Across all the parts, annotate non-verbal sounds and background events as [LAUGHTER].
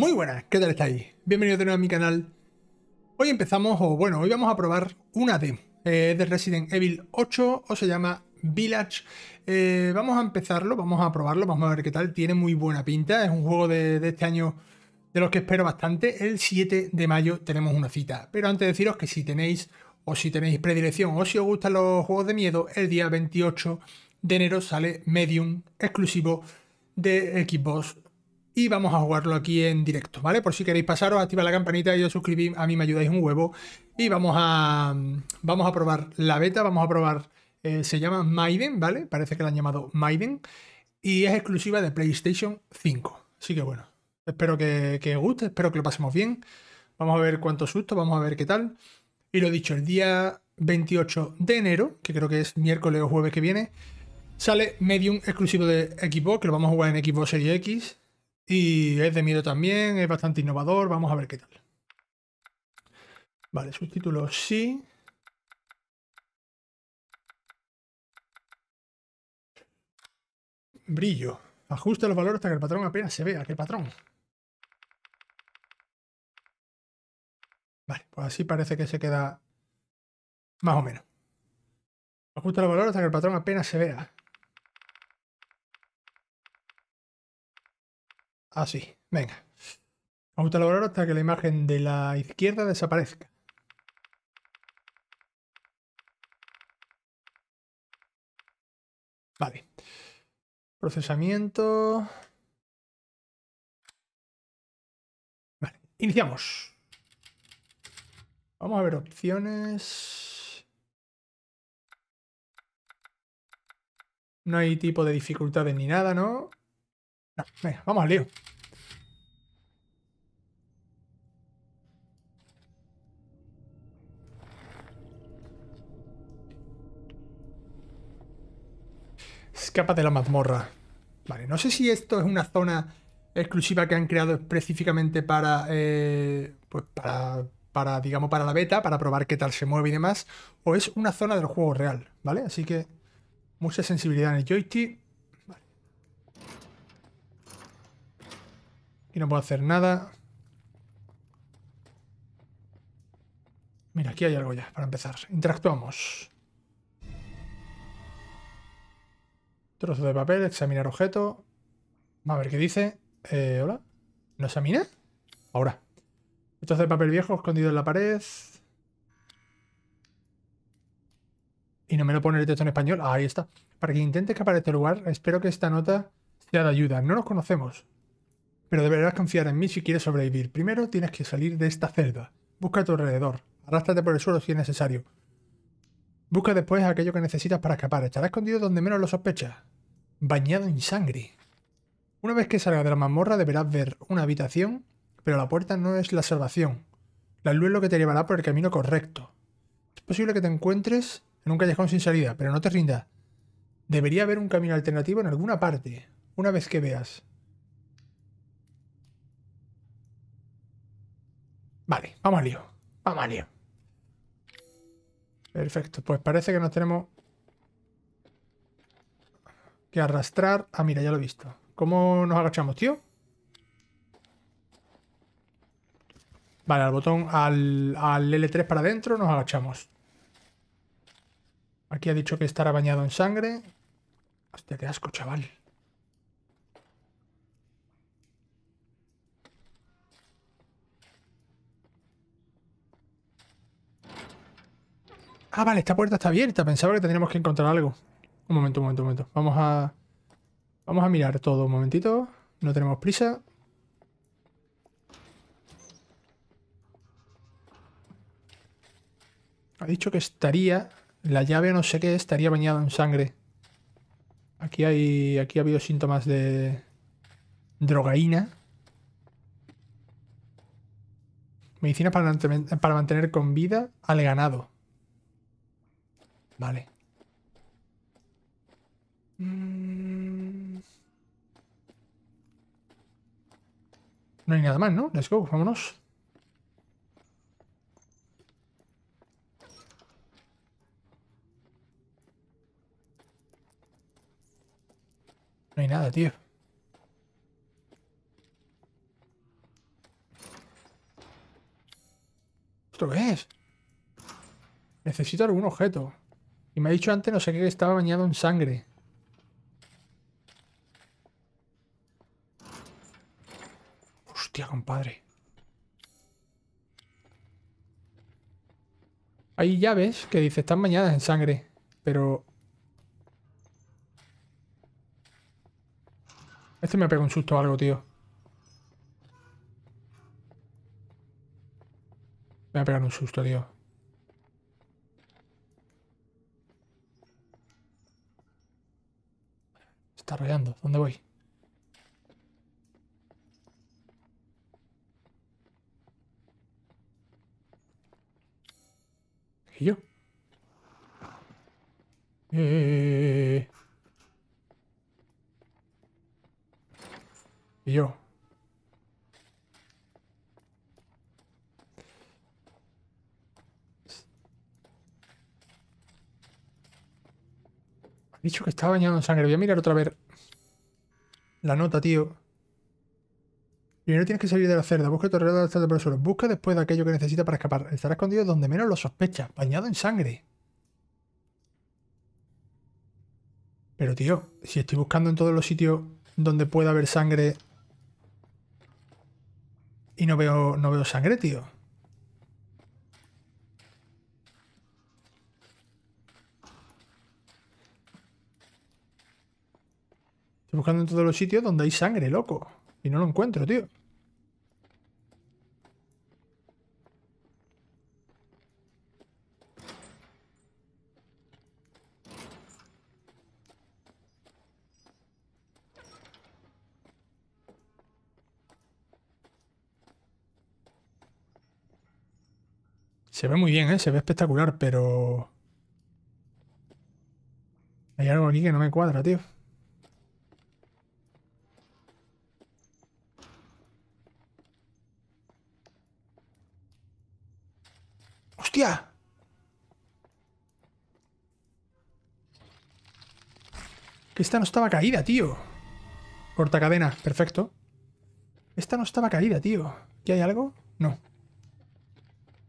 Muy buenas, ¿qué tal estáis? Bienvenidos de nuevo a mi canal. Hoy empezamos, o bueno, hoy vamos a probar una demo eh, de Resident Evil 8, o se llama Village. Eh, vamos a empezarlo, vamos a probarlo, vamos a ver qué tal. Tiene muy buena pinta, es un juego de, este año de los que espero bastante. El 7 de mayo tenemos una cita. Pero antes de deciros que si tenéis o si tenéis predilección o si os gustan los juegos de miedo, el día 28 de enero sale Medium exclusivo de Xbox y vamos a jugarlo aquí en directo, ¿vale? Por si queréis pasaros, activa la campanita y os suscribís, a mí me ayudáis un huevo. Y vamos a, vamos a probar la beta, vamos a probar, eh, se llama Maiden, ¿vale? Parece que la han llamado Maiden. Y es exclusiva de PlayStation 5. Así que bueno, espero que, os guste, espero que lo pasemos bien. Vamos a ver cuánto susto, vamos a ver qué tal. Y lo dicho, el día 28 de enero, que creo que es miércoles o jueves que viene, sale Medium exclusivo de Xbox, que lo vamos a jugar en Xbox Series X. Y es de miedo también, es bastante innovador, vamos a ver qué tal. Vale, subtítulos sí. Brillo. Ajusta los valores hasta que el patrón apenas se vea. ¿Qué patrón? Vale, pues así parece que se queda más o menos. Ajusta los valores hasta que el patrón apenas se vea. Así, ah, venga. a Autolaborar hasta que la imagen de la izquierda desaparezca. Vale. Procesamiento. Vale, iniciamos. Vamos a ver opciones. No hay tipo de dificultades ni nada, ¿no? vamos al lío. Escapa de la mazmorra. Vale, no sé si esto es una zona exclusiva que han creado específicamente eh, pues para, para, digamos, para la beta, para probar qué tal se mueve y demás, o es una zona del juego real, ¿vale? Así que mucha sensibilidad en el joystick. Y no puedo hacer nada. Mira, aquí hay algo ya, para empezar. Interactuamos. Trozo de papel, examinar objeto. A ver qué dice. Eh, ¿Hola? ¿No examina? Ahora. Trozo de papel viejo escondido en la pared. Y no me lo pone el texto en español. ahí está. Para que intente escapar de este lugar, espero que esta nota sea de ayuda. No nos conocemos. Pero deberás confiar en mí si quieres sobrevivir. Primero tienes que salir de esta celda. Busca a tu alrededor. Arrástrate por el suelo si es necesario. Busca después aquello que necesitas para escapar. Estará escondido donde menos lo sospechas. Bañado en sangre. Una vez que salgas de la mazmorra deberás ver una habitación, pero la puerta no es la salvación. La luz es lo que te llevará por el camino correcto. Es posible que te encuentres en un callejón sin salida, pero no te rindas. Debería haber un camino alternativo en alguna parte. Una vez que veas Vale, vamos al lío. Vamos al lío. Perfecto, pues parece que nos tenemos que arrastrar... Ah, mira, ya lo he visto. ¿Cómo nos agachamos, tío? Vale, al botón, al, al L3 para adentro nos agachamos. Aquí ha dicho que estará bañado en sangre. Hostia, qué asco, chaval. Ah, vale, esta puerta está abierta. Pensaba que tendríamos que encontrar algo. Un momento, un momento, un momento. Vamos a... Vamos a mirar todo un momentito. No tenemos prisa. Ha dicho que estaría... La llave no sé qué, estaría bañada en sangre. Aquí hay... Aquí ha habido síntomas de... Drogaína. Medicina para, para mantener con vida al ganado. Vale. Mm. No hay nada más, ¿no? Let's go, vámonos. No hay nada, tío. ¿Esto qué es? Necesito algún objeto me ha dicho antes no sé qué que estaba bañado en sangre. Hostia, compadre. Hay llaves que dice están bañadas en sangre, pero... Este me ha pegado un susto algo, tío. Me ha pegado un susto, tío. está ¿Dónde voy? ¿Y yo? Eh... eh, eh, eh ¿Y yo? dicho que estaba bañado en sangre. Voy a mirar otra vez la nota, tío. Primero tienes que salir de la cerda. Busca el alrededor de por el suelo. Busca después de aquello que necesita para escapar. Estará escondido donde menos lo sospecha. Bañado en sangre. Pero, tío, si estoy buscando en todos los sitios donde pueda haber sangre y no veo, no veo sangre, tío. Estoy buscando en todos los sitios donde hay sangre, loco. Y no lo encuentro, tío. Se ve muy bien, ¿eh? Se ve espectacular, pero... Hay algo aquí que no me cuadra, tío. esta no estaba caída, tío. cadena, perfecto. Esta no estaba caída, tío. ¿Qué hay algo? No.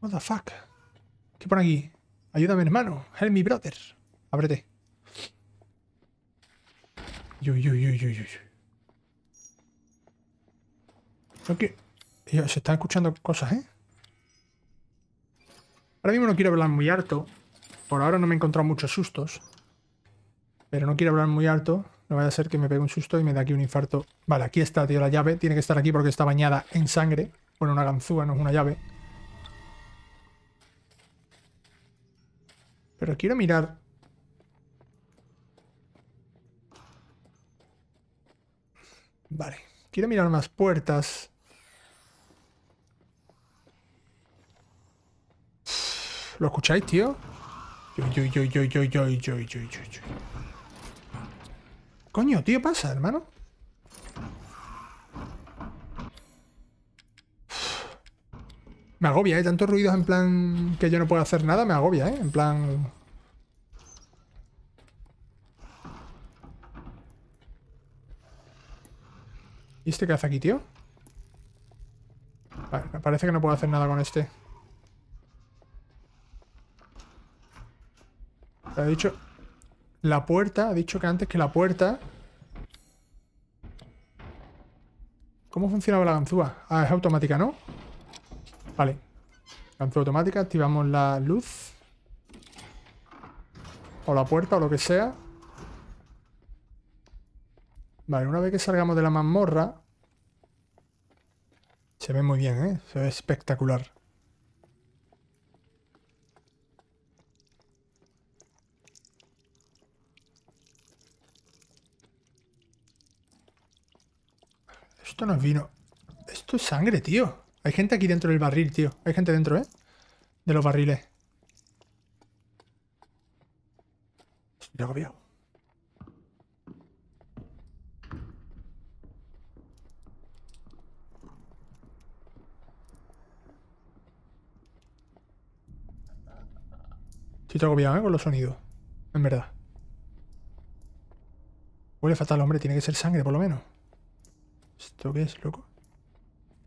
What the fuck? ¿Qué pone aquí? Ayúdame, hermano. Help me, brother. Ábrete. Yo, yo, yo, yo, yo. Se están escuchando cosas, ¿eh? Ahora mismo no quiero hablar muy harto. Por ahora no me he encontrado muchos sustos. Pero no quiero hablar muy alto. No vaya a ser que me pegue un susto y me da aquí un infarto. Vale, aquí está, tío, la llave. Tiene que estar aquí porque está bañada en sangre. Bueno, una ganzúa, no es una llave. Pero quiero mirar. Vale. Quiero mirar más puertas. ¿Lo escucháis, tío? Coño, tío, pasa, hermano. Me agobia, ¿eh? Tantos ruidos en plan que yo no puedo hacer nada, me agobia, ¿eh? En plan... ¿Y este qué hace aquí, tío? me parece que no puedo hacer nada con este. Lo he dicho... La puerta, ha dicho que antes que la puerta... ¿Cómo funcionaba la ganzúa? Ah, es automática, ¿no? Vale. Ganzúa automática, activamos la luz. O la puerta, o lo que sea. Vale, una vez que salgamos de la mazmorra... Se ve muy bien, ¿eh? Se ve espectacular. Esto no es vino. Esto es sangre, tío. Hay gente aquí dentro del barril, tío. Hay gente dentro, ¿eh? De los barriles. Estoy agobiado. Estoy agobiado, ¿eh? Con los sonidos. En verdad. Huele fatal, hombre. Tiene que ser sangre, por lo menos. ¿Esto qué es, loco?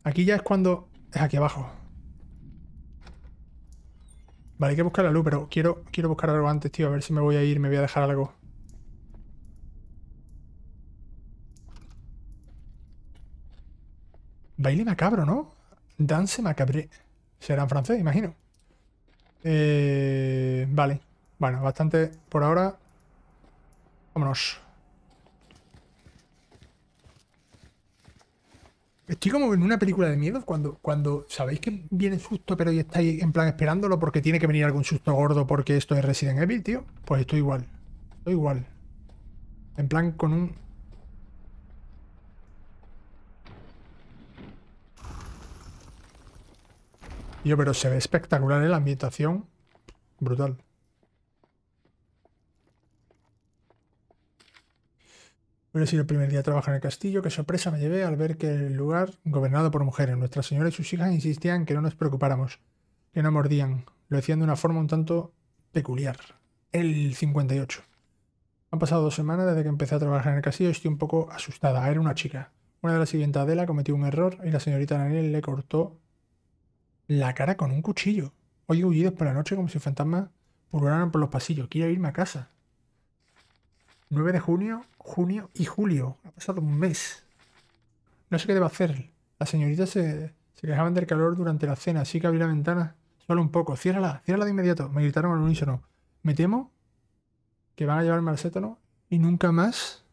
Aquí ya es cuando... Es aquí abajo. Vale, hay que buscar la luz, pero quiero, quiero buscar algo antes, tío. A ver si me voy a ir, me voy a dejar algo. Baile macabro, ¿no? Danse macabre. Será en francés, imagino. Eh, vale. Bueno, bastante por ahora. Vámonos. Estoy como en una película de miedo cuando, cuando sabéis que viene susto, pero ya estáis en plan esperándolo porque tiene que venir algún susto gordo porque esto es Resident Evil, tío. Pues estoy igual. Estoy igual. En plan con un... Yo, pero se ve espectacular la ambientación. Brutal. Hubiera sido el primer día de trabajo en el castillo, qué sorpresa me llevé al ver que el lugar, gobernado por mujeres, Nuestra Señora y sus hijas insistían que no nos preocupáramos, que no mordían. Lo decían de una forma un tanto peculiar. El 58. Han pasado dos semanas desde que empecé a trabajar en el castillo y estoy un poco asustada. Era una chica. Una de las siguientes Adela cometió un error y la señorita Daniel le cortó la cara con un cuchillo. Hoy huidos por la noche como si fantasmas burlaran por los pasillos. Quiero irme a casa. 9 de junio, junio y julio. Ha pasado un mes. No sé qué debo hacer. Las señoritas se, se quejaban del calor durante la cena, así que abrí la ventana solo un poco. Ciérrala, ciérrala de inmediato. Me gritaron al unísono. Me temo que van a llevarme al sétano y nunca más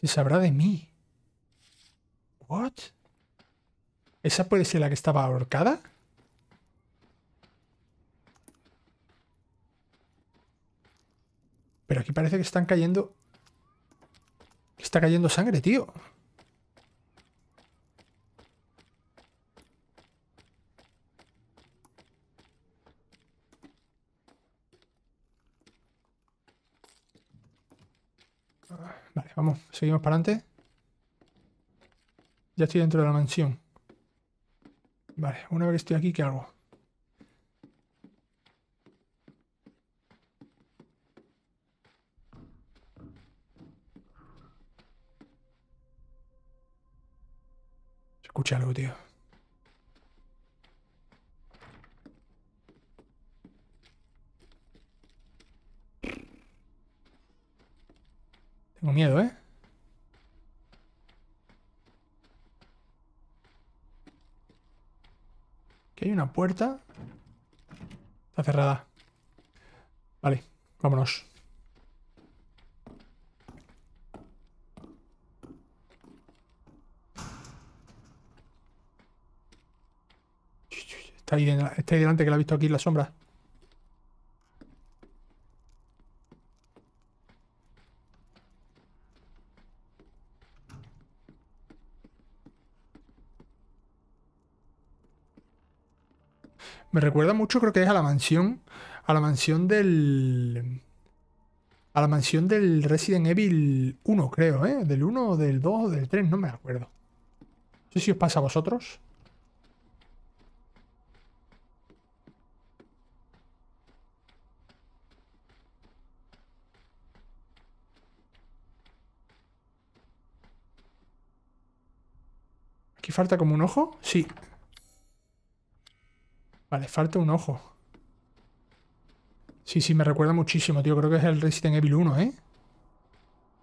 se sabrá de mí. ¿What? ¿Esa puede ser la que estaba ahorcada? parece que están cayendo... Está cayendo sangre, tío. Vale, vamos, seguimos para adelante. Ya estoy dentro de la mansión. Vale, una vez que estoy aquí, ¿qué hago? Escúchalo, tío. Tengo miedo, ¿eh? Aquí hay una puerta. Está cerrada. Vale, vámonos. Está ahí, delante que la ha visto aquí en la sombra. Me recuerda mucho, creo que es a la mansión. A la mansión del. A la mansión del Resident Evil 1, creo, ¿eh? Del 1, del 2, o del 3, no me acuerdo. No sé si os pasa a vosotros. falta como un ojo? Sí. Vale, falta un ojo. Sí, sí, me recuerda muchísimo, tío. Creo que es el Resident Evil 1, ¿eh?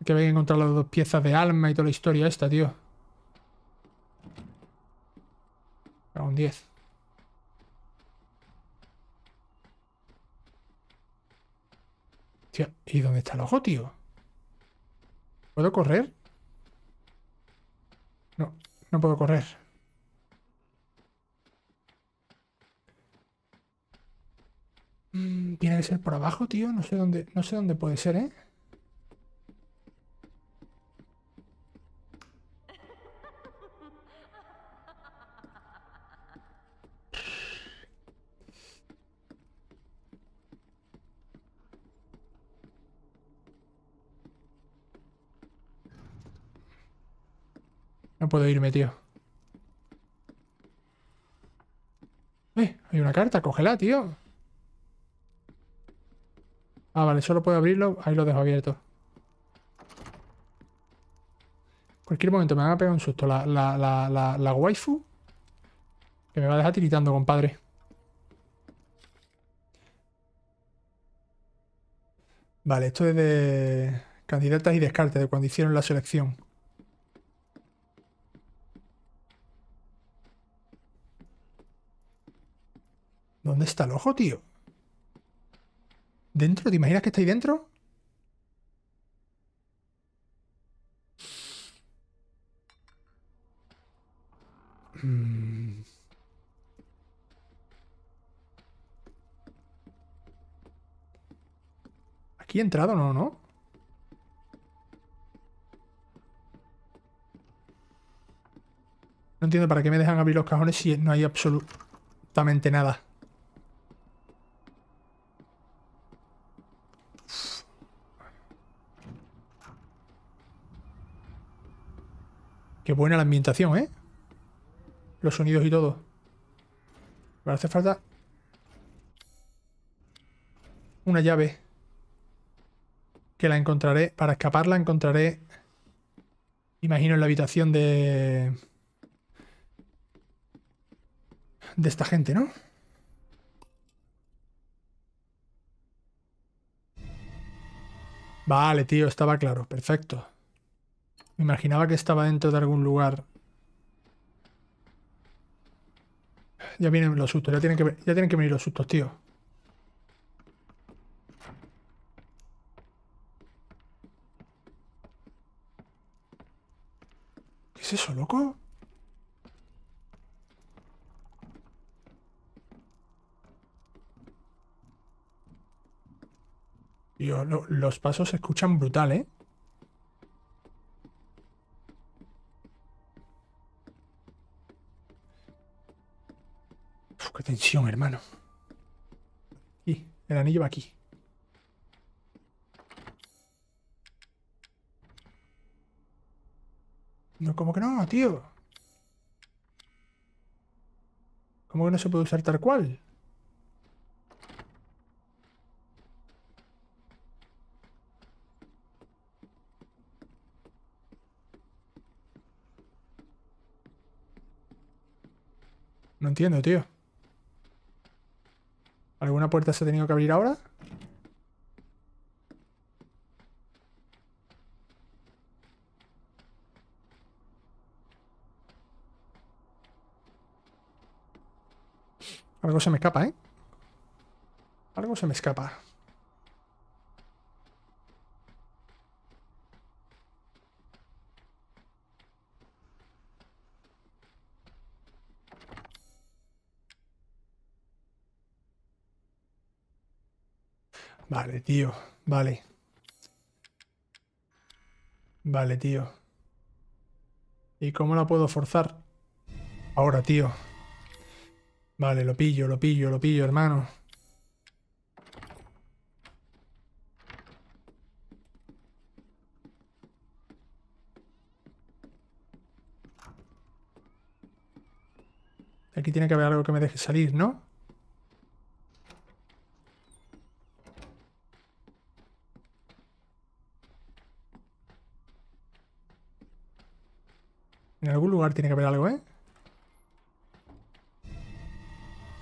Que había a encontrar las dos piezas de alma y toda la historia esta, tío. A un 10. Tío, ¿y dónde está el ojo, tío? ¿Puedo correr? No, no puedo correr. Mm, tiene que ser por abajo, tío. No sé dónde, no sé dónde puede ser, ¿eh? puedo irme, tío. Eh, hay una carta, cógela, tío. Ah, vale, solo puedo abrirlo. Ahí lo dejo abierto. Cualquier momento me van a pegar un susto. La, la, la, la, la waifu. Que me va a dejar tiritando, compadre. Vale, esto es de candidatas y descartes de cuando hicieron la selección. ¿Dónde está el ojo, tío? ¿Dentro? ¿Te imaginas que ahí dentro? Mm. Aquí he entrado, no, no. No entiendo para qué me dejan abrir los cajones si no hay absolutamente nada. Qué buena la ambientación, ¿eh? Los sonidos y todo. Pero hace falta... Una llave. Que la encontraré... Para escapar la encontraré... Imagino en la habitación de... De esta gente, ¿no? Vale, tío, estaba claro. Perfecto. Me imaginaba que estaba dentro de algún lugar. Ya vienen los sustos, ya tienen que, ya tienen que venir los sustos, tío. ¿Qué es eso, loco? Tío, los pasos se escuchan brutal, ¿eh? Atención, hermano. Y, el anillo va aquí. No, ¿cómo que no, tío? ¿Cómo que no se puede usar tal cual? No entiendo, tío. ¿Alguna puerta se ha tenido que abrir ahora? Algo se me escapa, ¿eh? Algo se me escapa. Vale, tío. Vale. Vale, tío. ¿Y cómo la puedo forzar? Ahora, tío. Vale, lo pillo, lo pillo, lo pillo, hermano. Aquí tiene que haber algo que me deje salir, ¿no? En algún lugar tiene que haber algo, ¿eh?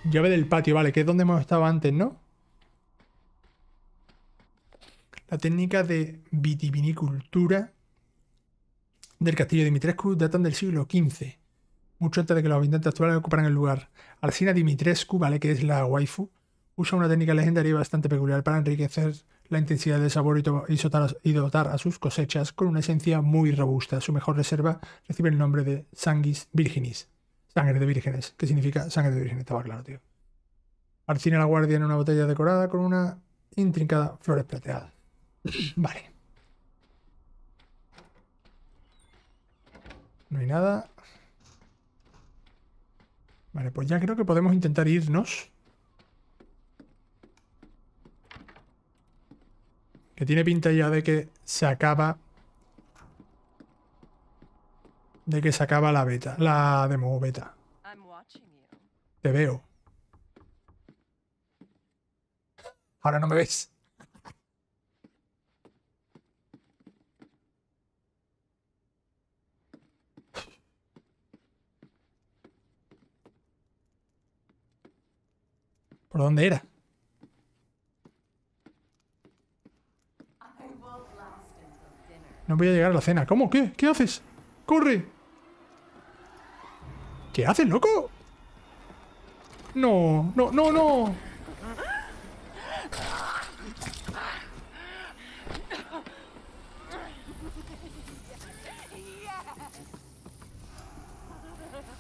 Llave del patio, vale, que es donde hemos estado antes, ¿no? La técnica de vitivinicultura del castillo de Dimitrescu datan del siglo XV, mucho antes de que los habitantes actuales ocuparan el lugar. Alcina Dimitrescu, ¿vale? Que es la waifu, usa una técnica legendaria bastante peculiar para enriquecer la intensidad del sabor y, dotar a sus cosechas con una esencia muy robusta. Su mejor reserva recibe el nombre de Sanguis Virginis, sangre de vírgenes, que significa sangre de vírgenes, estaba claro, tío. Arcina la guardia en una botella decorada con una intrincada flores plateada. [CLEARS THROAT] Vale. No hay nada. Vale, pues ya creo que podemos intentar irnos. Que tiene pinta ya de que se acaba... De que se acaba la beta, la demo beta. Te veo. Ahora no me ves. ¿Por dónde era? No voy a llegar a la cena. ¿Cómo? ¿Qué? ¿Qué haces? ¡Corre! ¿Qué haces, loco? No, no, no, no.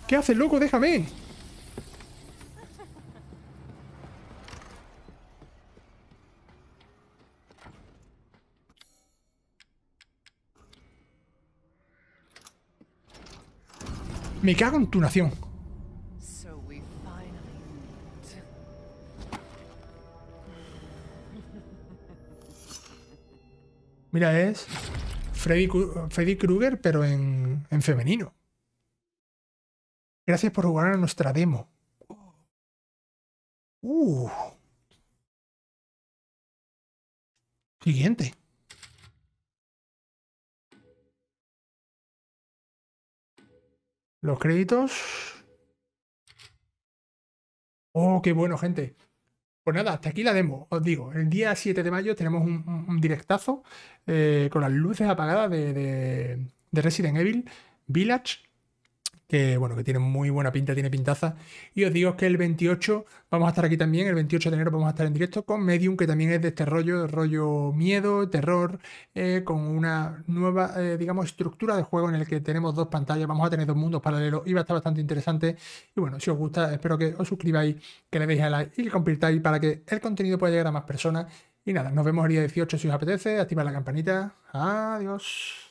¿Qué haces, loco? Déjame. Me cago en tu nación. Mira, es Freddy, Krueger, pero en, en femenino. Gracias por jugar a nuestra demo. Uh. Siguiente. Los créditos. Oh, qué bueno, gente. Pues nada, hasta aquí la demo. Os digo, el día 7 de mayo tenemos un, directazo eh, con las luces apagadas de Resident Evil Village que bueno, que tiene muy buena pinta, tiene pintaza. Y os digo que el 28 vamos a estar aquí también, el 28 de enero vamos a estar en directo con Medium, que también es de este rollo, rollo miedo, terror, eh, con una nueva, eh, digamos, estructura de juego en el que tenemos dos pantallas, vamos a tener dos mundos paralelos y va a estar bastante interesante. Y bueno, si os gusta, espero que os suscribáis, que le deis a like y que compartáis para que el contenido pueda llegar a más personas. Y nada, nos vemos el día 18 si os apetece, activad la campanita. Adiós.